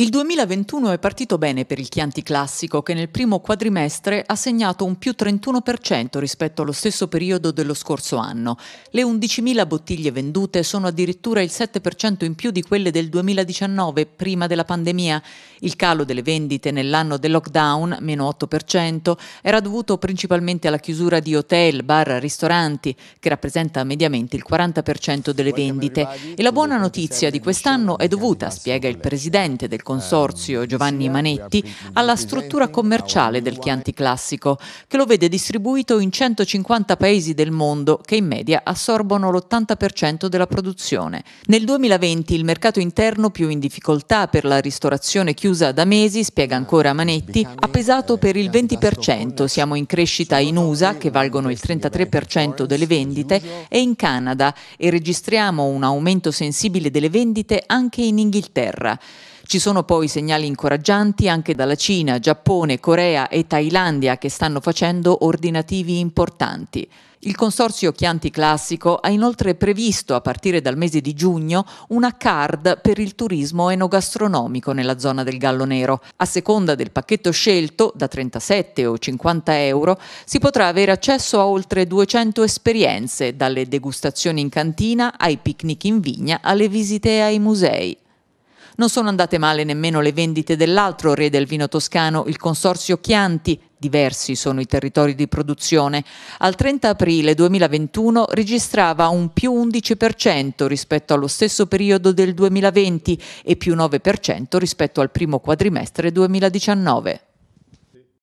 Il 2021 è partito bene per il Chianti Classico che nel primo quadrimestre ha segnato un più 31% rispetto allo stesso periodo dello scorso anno. Le 11.000 bottiglie vendute sono addirittura il 7% in più di quelle del 2019 prima della pandemia. Il calo delle vendite nell'anno del lockdown, meno 8%, era dovuto principalmente alla chiusura di hotel, bar, ristoranti, che rappresenta mediamente il 40% delle vendite. E la buona notizia di quest'anno è dovuta, spiega il presidente del consorzio Giovanni Manetti alla struttura commerciale del Chianti Classico, che lo vede distribuito in 150 paesi del mondo che in media assorbono l'80% della produzione. Nel 2020 il mercato interno più in difficoltà per la ristorazione chiusa da mesi, spiega ancora Manetti, ha pesato per il 20%. Siamo in crescita in USA, che valgono il 33% delle vendite, e in Canada e registriamo un aumento sensibile delle vendite anche in Inghilterra. Ci sono poi segnali incoraggianti anche dalla Cina, Giappone, Corea e Thailandia che stanno facendo ordinativi importanti. Il consorzio Chianti Classico ha inoltre previsto a partire dal mese di giugno una card per il turismo enogastronomico nella zona del Gallo Nero. A seconda del pacchetto scelto, da 37 o 50 euro, si potrà avere accesso a oltre 200 esperienze, dalle degustazioni in cantina ai picnic in vigna alle visite ai musei. Non sono andate male nemmeno le vendite dell'altro re del vino toscano, il consorzio Chianti, diversi sono i territori di produzione, al 30 aprile 2021 registrava un più 11% rispetto allo stesso periodo del 2020 e più 9% rispetto al primo quadrimestre 2019.